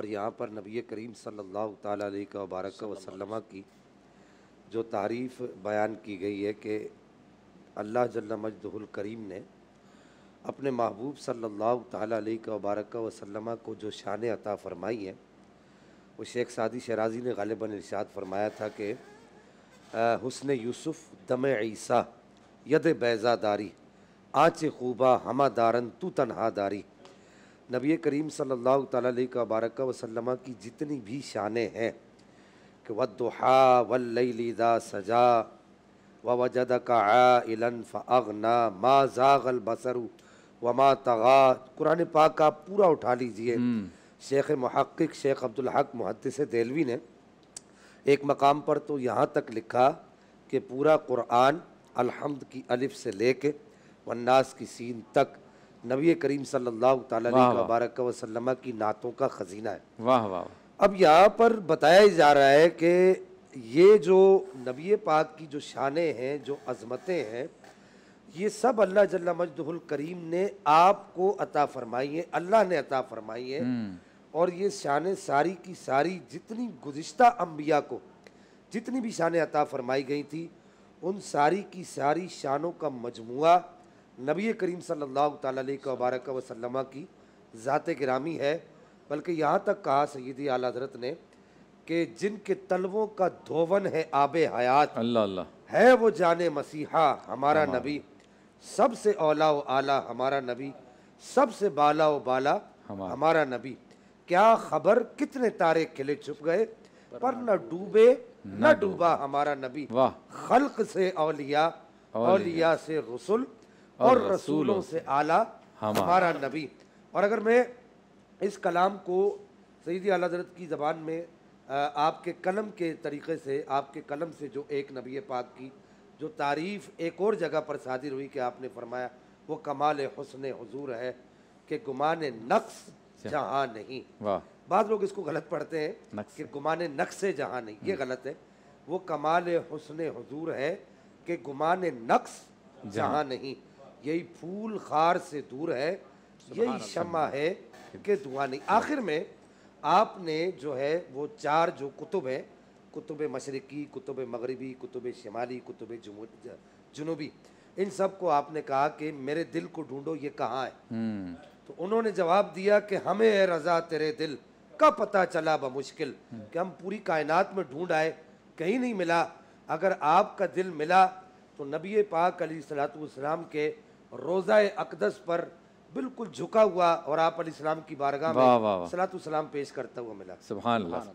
और यहाँ पर नबी करीम सल्लल्लाहु अलैहि वबारक वसल्लम की जो तारीफ़ बयान की गई है कि अल्लाह जल्ल करीम ने अपने महबूब सल्लल्लाहु अलैहि वबारक वसलम को जो शान अता फ़रमाई है वो शेख सादी शराजी ने गालिबा इरशाद फरमाया था कि हुसन यूसुफ़ दम ईसा यद बैज़ादारी आच खूबा हमा दारन तू तनहा दारी नबी करीम सल्लल्लाहु अलैहि का बारक वसल्लम की जितनी भी शानें हैं कि वदहा वल्लदा सजा व वजद का आलन फ़ना मा जागल बसरु व मा तगा कुरान पाक का पूरा उठा लीजिए हम्म। शेख महक्क शेख अब्दुल्हक मुहदस देलवी ने एक मकाम पर तो यहाँ तक लिखा कि पूरा कुरान अलहमद की अलिफ से लेके वन्नास की सीन तक नबी करीम सल्लल्लाहु अलैहि वबारक की नातों का खजीना है वाह वाह अब यहाँ पर बताया जा रहा है कि ये जो नबी पाक की जो शान हैं जो अजमतें हैं ये सब अल्लाह जल्ला मजदुल करीम ने आपको अता फरमाई है अल्लाह ने अता फरमाई है हम्म। और ये शान सारी की सारी जितनी गुज्त अम्बिया को जितनी भी शान अता फरमाई गई थी उन सारी की सारी शानों का मजमु नबी करीम सल्लल्लाहु सल्ला तबारक वसलम की ज़ात गिरामी है बल्कि यहाँ तक कहा सईदी आला हजरत ने कि जिनके तलवों का धोवन है आब हयात अल्लाह है वो जान मसीहा हमारा हाँ। नबी सबसे औला व आला हमारा नबी सबसे बाला व बाला हमारा, हमारा नबी क्या खबर कितने तारे खिले छुप गए पर न डूबे न डूबा हमारा नबी खल्क से औलिया औलिया से रसुल और रसूलों से आला हमारा नबी और अगर मैं इस कलाम को सईद आला हजरत की ज़बान में आपके कलम के तरीक़े से आपके कलम से जो एक नबी पाक की जो तारीफ़ एक और जगह पर शादिर हुई कि आपने फरमाया वो कमाल हसन हजूर है कि गुमान नक्स अच्छा। जहाँ नहीं बाद लोग इसको गलत पढ़ते हैं कि गुमान नक्स जहाँ नहीं ये हम्म। गलत है वो कमाल हसन हजूर है कि गुमान नक्स जहाँ नहीं यही फूल खार से दूर है यही शमा है कि दुआ नहीं आखिर में आपने जो है वो चार जो कुतुब हैं कुतुब मशरकी कुतुब मगरबी कुतुब शमाली कुतुब जुनूबी इन सब को आपने कहा कि मेरे दिल को ढूंढो ये कहाँ है हम्म। तो उन्होंने जवाब दिया कि हमें है रजा तेरे दिल का पता चला ब मुश्किल हम्म। कि हम पूरी कायनात में ढूंढ आए कहीं नहीं मिला अगर आपका दिल मिला तो नबी पाक अली सलातम के रोज़ा अकदस पर बिल्कुल झुका हुआ और आप इस्लाम की बारगाह में सलात पेश करता हुआ मिला सुबह